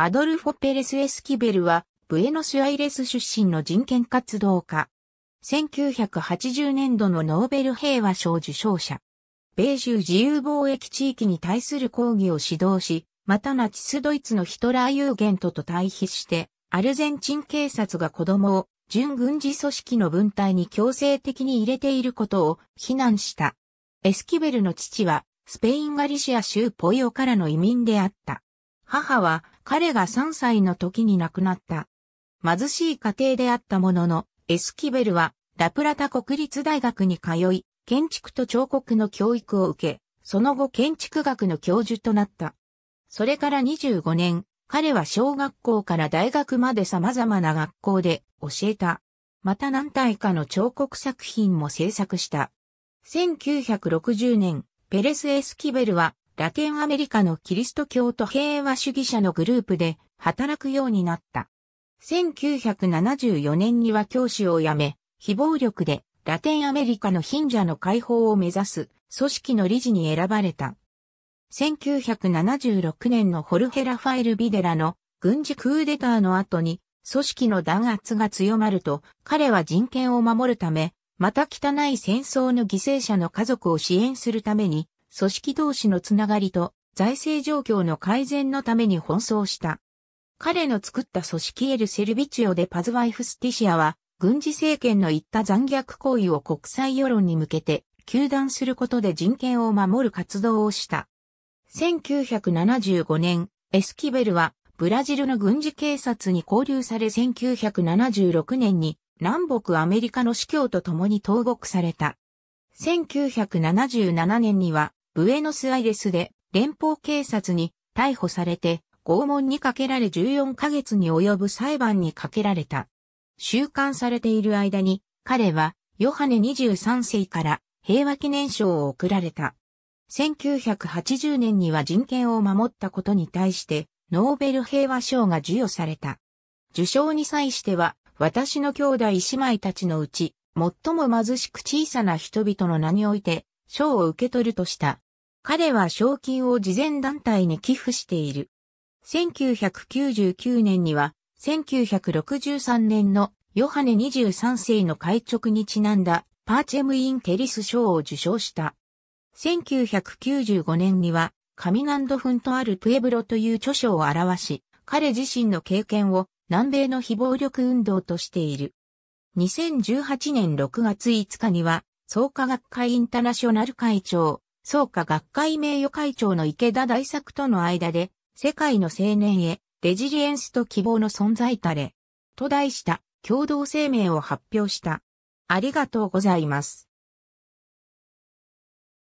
アドルフォ・ペレス・エスキベルは、ブエノスアイレス出身の人権活動家。1980年度のノーベル平和賞受賞者。米州自由貿易地域に対する抗議を指導し、またナチスドイツのヒトラー・ユーゲントと対比して、アルゼンチン警察が子供を準軍事組織の分隊に強制的に入れていることを非難した。エスキベルの父は、スペインガリシア州ポヨからの移民であった。母は、彼が3歳の時に亡くなった。貧しい家庭であったものの、エスキベルはラプラタ国立大学に通い、建築と彫刻の教育を受け、その後建築学の教授となった。それから25年、彼は小学校から大学まで様々な学校で教えた。また何体かの彫刻作品も制作した。1960年、ペレス・エスキベルはラテンアメリカのキリスト教徒平和主義者のグループで働くようになった。1974年には教師を辞め、非暴力でラテンアメリカの貧者の解放を目指す組織の理事に選ばれた。1976年のホルヘラ・ファイル・ビデラの軍事クーデターの後に組織の弾圧が強まると彼は人権を守るため、また汚い戦争の犠牲者の家族を支援するために組織同士のつながりと財政状況の改善のために奔走した。彼の作った組織エル・セルビチオ・でパズワイフスティシアは、軍事政権の言った残虐行為を国際世論に向けて、求断することで人権を守る活動をした。1975年、エスキベルは、ブラジルの軍事警察に拘留され1976年に南北アメリカの司教と共に投獄された。1977年にはブエノスアイレスで連邦警察に逮捕されて拷問にかけられ14ヶ月に及ぶ裁判にかけられた。収監されている間に彼はヨハネ23世から平和記念賞を贈られた。1980年には人権を守ったことに対してノーベル平和賞が授与された。受賞に際しては私の兄弟姉妹たちのうち最も貧しく小さな人々の名において賞を受け取るとした彼は賞金を慈善団体に寄付している。1999年には、1963年のヨハネ23世の会直にちなんだパーチェム・イン・ケリス賞を受賞した。1995年には、カミナンド・フント・アル・プエブロという著書を表し、彼自身の経験を南米の非暴力運動としている。2018年6月5日には、創価学会インターナショナル会長、創価学会名誉会長の池田大作との間で、世界の青年へ、レジリエンスと希望の存在たれ、と題した共同声明を発表した。ありがとうございます。